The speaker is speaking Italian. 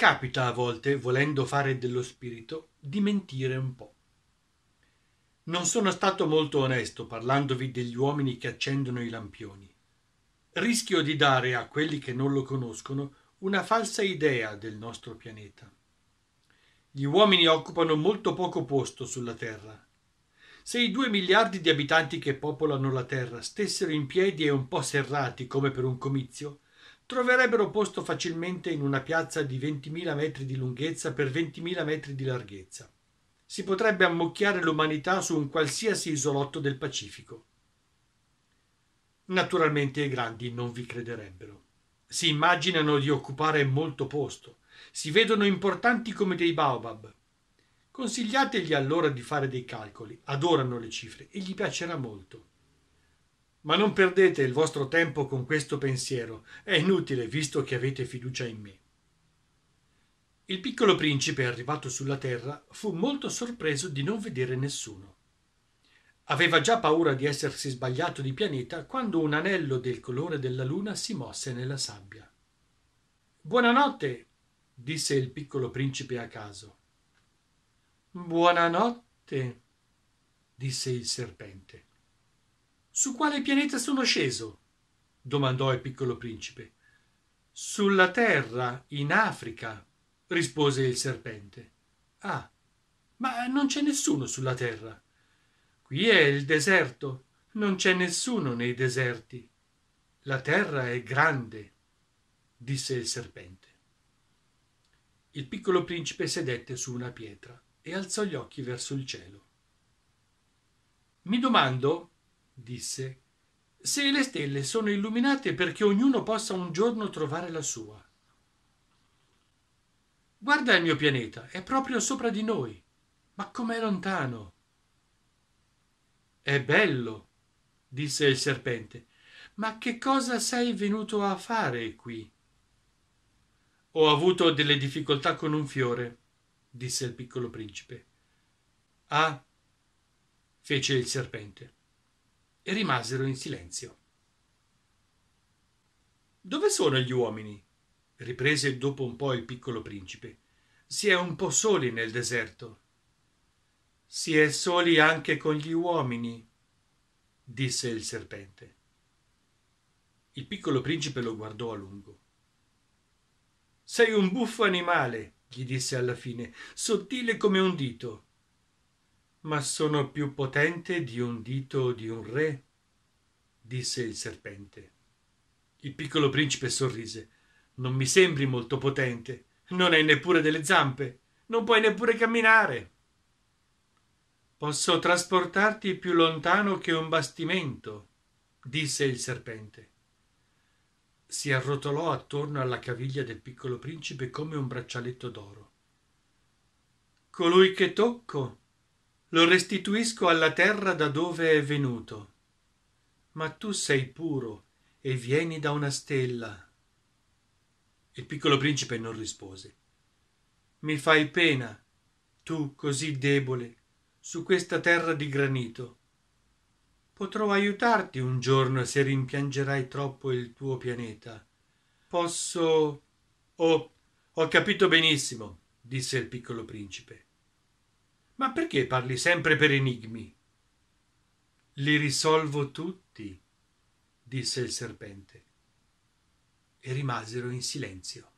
Capita a volte, volendo fare dello spirito, di mentire un po'. Non sono stato molto onesto parlandovi degli uomini che accendono i lampioni. Rischio di dare a quelli che non lo conoscono una falsa idea del nostro pianeta. Gli uomini occupano molto poco posto sulla Terra. Se i due miliardi di abitanti che popolano la Terra stessero in piedi e un po' serrati come per un comizio, troverebbero posto facilmente in una piazza di 20.000 metri di lunghezza per 20.000 metri di larghezza. Si potrebbe ammocchiare l'umanità su un qualsiasi isolotto del Pacifico. Naturalmente i grandi non vi crederebbero. Si immaginano di occupare molto posto, si vedono importanti come dei baobab. Consigliategli allora di fare dei calcoli, adorano le cifre e gli piacerà molto. Ma non perdete il vostro tempo con questo pensiero, è inutile visto che avete fiducia in me. Il piccolo principe, arrivato sulla terra, fu molto sorpreso di non vedere nessuno. Aveva già paura di essersi sbagliato di pianeta quando un anello del colore della luna si mosse nella sabbia. Buonanotte, disse il piccolo principe a caso. Buonanotte, disse il serpente su quale pianeta sono sceso domandò il piccolo principe sulla terra in africa rispose il serpente ah ma non c'è nessuno sulla terra qui è il deserto non c'è nessuno nei deserti la terra è grande disse il serpente il piccolo principe sedette su una pietra e alzò gli occhi verso il cielo mi domando disse, se le stelle sono illuminate perché ognuno possa un giorno trovare la sua. Guarda il mio pianeta, è proprio sopra di noi. Ma com'è lontano? È bello, disse il serpente. Ma che cosa sei venuto a fare qui? Ho avuto delle difficoltà con un fiore, disse il piccolo principe. Ah, fece il serpente e rimasero in silenzio. Dove sono gli uomini? riprese dopo un po' il piccolo principe. Si è un po' soli nel deserto. Si è soli anche con gli uomini, disse il serpente. Il piccolo principe lo guardò a lungo. Sei un buffo animale, gli disse alla fine, sottile come un dito ma sono più potente di un dito di un re, disse il serpente. Il piccolo principe sorrise. Non mi sembri molto potente. Non hai neppure delle zampe. Non puoi neppure camminare. Posso trasportarti più lontano che un bastimento, disse il serpente. Si arrotolò attorno alla caviglia del piccolo principe come un braccialetto d'oro. Colui che tocco lo restituisco alla terra da dove è venuto. Ma tu sei puro e vieni da una stella. Il piccolo principe non rispose. Mi fai pena, tu così debole, su questa terra di granito. Potrò aiutarti un giorno se rimpiangerai troppo il tuo pianeta. Posso... Oh, ho capito benissimo, disse il piccolo principe. Ma perché parli sempre per enigmi? Li risolvo tutti, disse il serpente, e rimasero in silenzio.